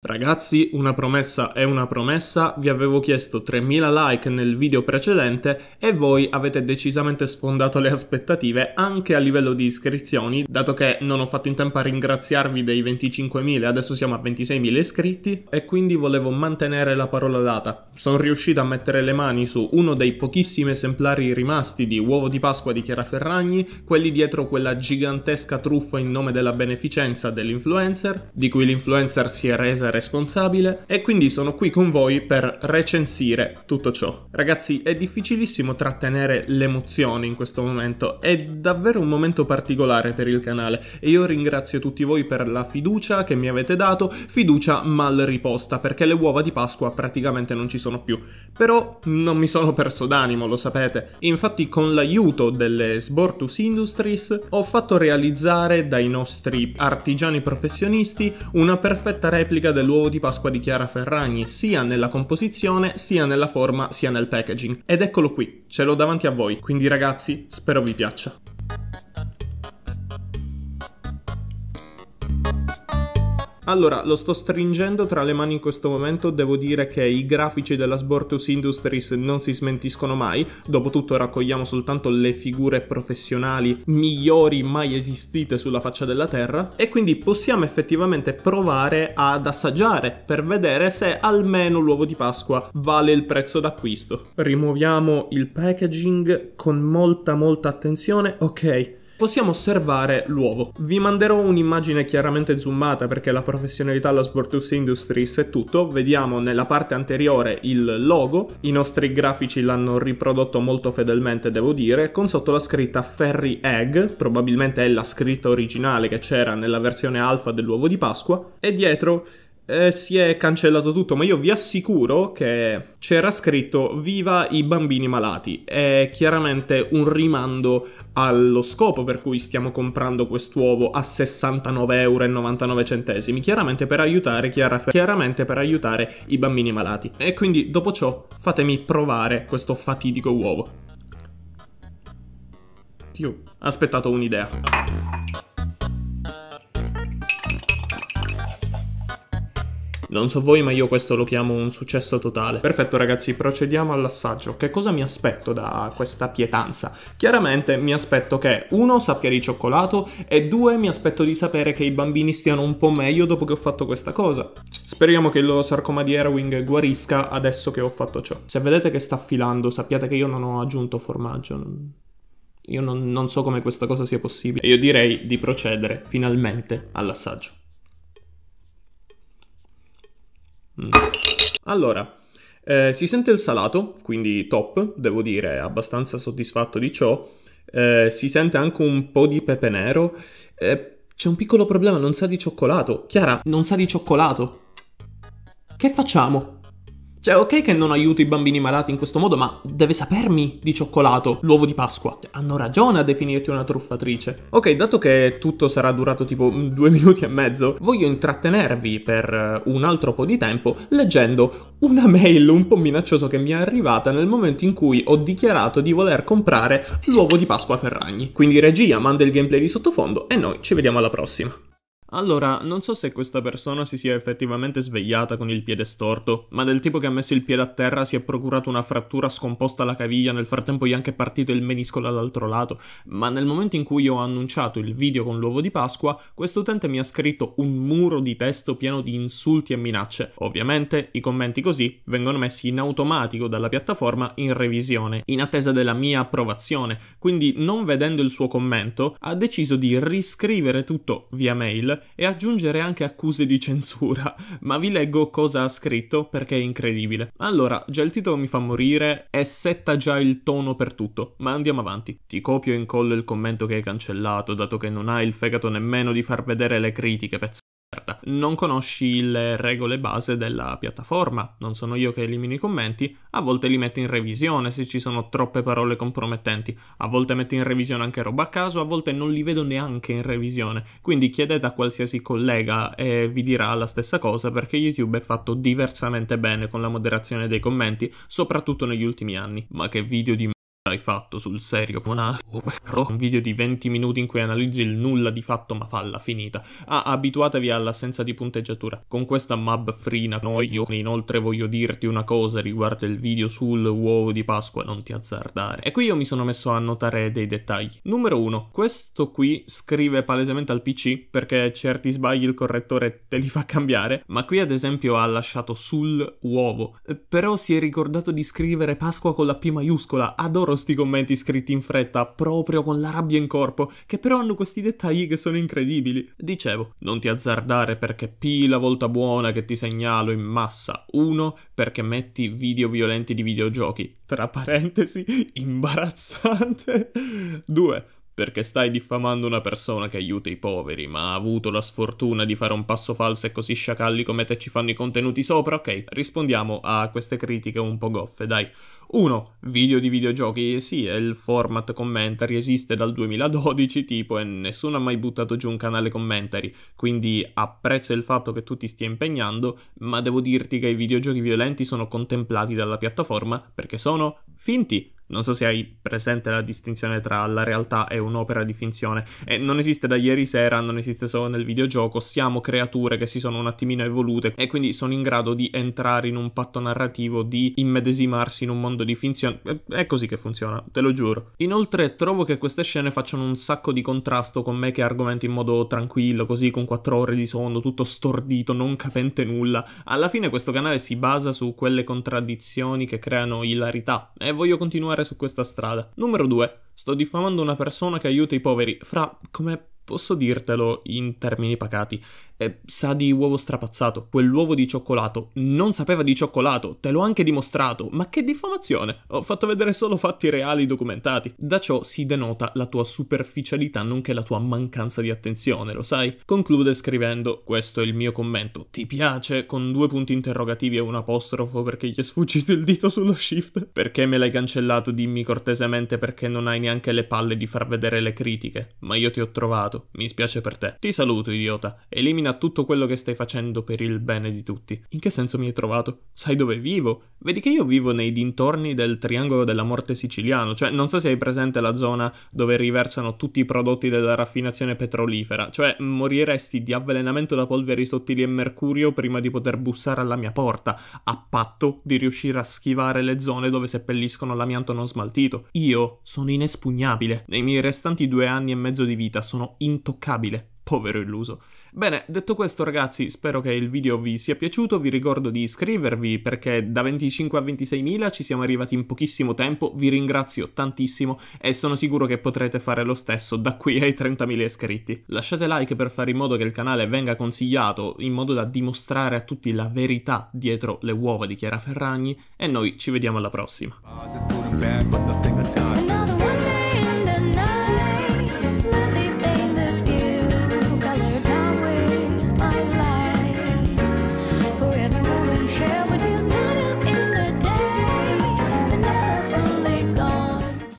Ragazzi, una promessa è una promessa, vi avevo chiesto 3000 like nel video precedente e voi avete decisamente sfondato le aspettative anche a livello di iscrizioni, dato che non ho fatto in tempo a ringraziarvi dei 25.000, adesso siamo a 26.000 iscritti e quindi volevo mantenere la parola data sono riuscito a mettere le mani su uno dei pochissimi esemplari rimasti di Uovo di Pasqua di Chiara Ferragni, quelli dietro quella gigantesca truffa in nome della beneficenza dell'influencer, di cui l'influencer si è resa responsabile, e quindi sono qui con voi per recensire tutto ciò. Ragazzi, è difficilissimo trattenere l'emozione in questo momento, è davvero un momento particolare per il canale e io ringrazio tutti voi per la fiducia che mi avete dato, fiducia mal riposta, perché le uova di Pasqua praticamente non ci sono sono più, però non mi sono perso d'animo, lo sapete. Infatti con l'aiuto delle Sbortus Industries ho fatto realizzare dai nostri artigiani professionisti una perfetta replica dell'uovo di Pasqua di Chiara Ferragni, sia nella composizione, sia nella forma, sia nel packaging. Ed eccolo qui, ce l'ho davanti a voi, quindi ragazzi spero vi piaccia. Allora, lo sto stringendo tra le mani in questo momento, devo dire che i grafici della Sportus Industries non si smentiscono mai, dopotutto raccogliamo soltanto le figure professionali migliori mai esistite sulla faccia della Terra e quindi possiamo effettivamente provare ad assaggiare per vedere se almeno l'uovo di Pasqua vale il prezzo d'acquisto. Rimuoviamo il packaging con molta molta attenzione, ok possiamo osservare l'uovo. Vi manderò un'immagine chiaramente zoomata perché la professionalità alla Sportus Industries è tutto. Vediamo nella parte anteriore il logo, i nostri grafici l'hanno riprodotto molto fedelmente devo dire, con sotto la scritta Ferry Egg, probabilmente è la scritta originale che c'era nella versione alfa dell'uovo di Pasqua, e dietro eh, si è cancellato tutto, ma io vi assicuro che c'era scritto viva i bambini malati. È chiaramente un rimando allo scopo per cui stiamo comprando quest'uovo a 69,99€, chiaramente per aiutare, chiaramente per aiutare i bambini malati. E quindi dopo ciò fatemi provare questo fatidico uovo. Più, aspettato un'idea. Non so voi, ma io questo lo chiamo un successo totale. Perfetto, ragazzi, procediamo all'assaggio. Che cosa mi aspetto da questa pietanza? Chiaramente mi aspetto che uno sappia di cioccolato e due mi aspetto di sapere che i bambini stiano un po' meglio dopo che ho fatto questa cosa. Speriamo che il loro sarcoma di Erwing guarisca adesso che ho fatto ciò. Se vedete che sta filando, sappiate che io non ho aggiunto formaggio. Io non, non so come questa cosa sia possibile. E io direi di procedere finalmente all'assaggio. Mm. Allora, eh, si sente il salato, quindi top, devo dire, abbastanza soddisfatto di ciò. Eh, si sente anche un po' di pepe nero. Eh, c'è un piccolo problema, non sa di cioccolato. Chiara, non sa di cioccolato. Che facciamo? Cioè, ok che non aiuto i bambini malati in questo modo, ma deve sapermi di cioccolato l'uovo di Pasqua. Cioè, hanno ragione a definirti una truffatrice. Ok, dato che tutto sarà durato tipo mm, due minuti e mezzo, voglio intrattenervi per eh, un altro po' di tempo leggendo una mail un po' minacciosa che mi è arrivata nel momento in cui ho dichiarato di voler comprare l'uovo di Pasqua Ferragni. Quindi regia, manda il gameplay di sottofondo e noi ci vediamo alla prossima. Allora, non so se questa persona si sia effettivamente svegliata con il piede storto, ma del tipo che ha messo il piede a terra si è procurato una frattura scomposta alla caviglia, nel frattempo gli è anche partito il meniscolo dall'altro lato, ma nel momento in cui io ho annunciato il video con l'uovo di Pasqua, quest'utente mi ha scritto un muro di testo pieno di insulti e minacce. Ovviamente i commenti così vengono messi in automatico dalla piattaforma in revisione, in attesa della mia approvazione, quindi non vedendo il suo commento, ha deciso di riscrivere tutto via mail e aggiungere anche accuse di censura, ma vi leggo cosa ha scritto perché è incredibile. Allora, già il titolo mi fa morire e setta già il tono per tutto, ma andiamo avanti. Ti copio e incollo il commento che hai cancellato, dato che non hai il fegato nemmeno di far vedere le critiche, pezzo offerta. Non conosci le regole base della piattaforma, non sono io che elimino i commenti, a volte li metto in revisione se ci sono troppe parole compromettenti, a volte metto in revisione anche roba a caso, a volte non li vedo neanche in revisione, quindi chiedete a qualsiasi collega e vi dirà la stessa cosa perché YouTube è fatto diversamente bene con la moderazione dei commenti, soprattutto negli ultimi anni. Ma che video di hai fatto sul serio una... un video di 20 minuti in cui analizzi il nulla di fatto ma falla finita. Ah, abituatevi all'assenza di punteggiatura. Con questa mab frina noi io inoltre voglio dirti una cosa riguardo il video sul uovo di Pasqua, non ti azzardare. E qui io mi sono messo a notare dei dettagli. Numero 1. Questo qui scrive palesemente al PC perché certi sbagli il correttore te li fa cambiare, ma qui ad esempio ha lasciato sul uovo. Eh, però si è ricordato di scrivere Pasqua con la P maiuscola. Adoro sti commenti scritti in fretta, proprio con la rabbia in corpo, che però hanno questi dettagli che sono incredibili. Dicevo, non ti azzardare perché pi la volta buona che ti segnalo in massa. 1. Perché metti video violenti di videogiochi. Tra parentesi, imbarazzante. 2 perché stai diffamando una persona che aiuta i poveri, ma ha avuto la sfortuna di fare un passo falso e così sciacalli come te ci fanno i contenuti sopra, ok, rispondiamo a queste critiche un po' goffe, dai. 1. Video di videogiochi, sì, è il format commentary, esiste dal 2012 tipo e nessuno ha mai buttato giù un canale commentary, quindi apprezzo il fatto che tu ti stia impegnando, ma devo dirti che i videogiochi violenti sono contemplati dalla piattaforma perché sono finti, non so se hai presente la distinzione tra la realtà e un'opera di finzione. E eh, non esiste da ieri sera, non esiste solo nel videogioco, siamo creature che si sono un attimino evolute e quindi sono in grado di entrare in un patto narrativo, di immedesimarsi in un mondo di finzione. Eh, è così che funziona, te lo giuro. Inoltre trovo che queste scene facciano un sacco di contrasto con me che argomento in modo tranquillo, così con quattro ore di sonno, tutto stordito, non capente nulla. Alla fine questo canale si basa su quelle contraddizioni che creano ilarità e voglio continuare continuare su questa strada. Numero 2. Sto diffamando una persona che aiuta i poveri. Fra, come posso dirtelo in termini pacati, eh, sa di uovo strapazzato, quell'uovo di cioccolato, non sapeva di cioccolato, te l'ho anche dimostrato, ma che diffamazione, ho fatto vedere solo fatti reali documentati. Da ciò si denota la tua superficialità nonché la tua mancanza di attenzione, lo sai? Conclude scrivendo, questo è il mio commento, ti piace? Con due punti interrogativi e un apostrofo perché gli è sfuggito il dito sullo shift. Perché me l'hai cancellato, dimmi cortesemente perché non hai neanche le palle di far vedere le critiche, ma io ti ho trovato passato, mi spiace per te. Ti saluto, idiota. Elimina tutto quello che stai facendo per il bene di tutti. In che senso mi hai trovato? Sai dove vivo? Vedi che io vivo nei dintorni del Triangolo della Morte siciliano, cioè non so se hai presente la zona dove riversano tutti i prodotti della raffinazione petrolifera, cioè moriresti di avvelenamento da polveri sottili e mercurio prima di poter bussare alla mia porta, a patto di riuscire a schivare le zone dove seppelliscono l'amianto non smaltito. Io sono inespugnabile. Nei miei restanti due anni e mezzo di vita sono inespugnabile intoccabile. Povero illuso. Bene, detto questo ragazzi, spero che il video vi sia piaciuto, vi ricordo di iscrivervi perché da 25 a 26.000 ci siamo arrivati in pochissimo tempo, vi ringrazio tantissimo e sono sicuro che potrete fare lo stesso da qui ai 30.000 iscritti. Lasciate like per fare in modo che il canale venga consigliato, in modo da dimostrare a tutti la verità dietro le uova di Chiara Ferragni e noi ci vediamo alla prossima. Ah,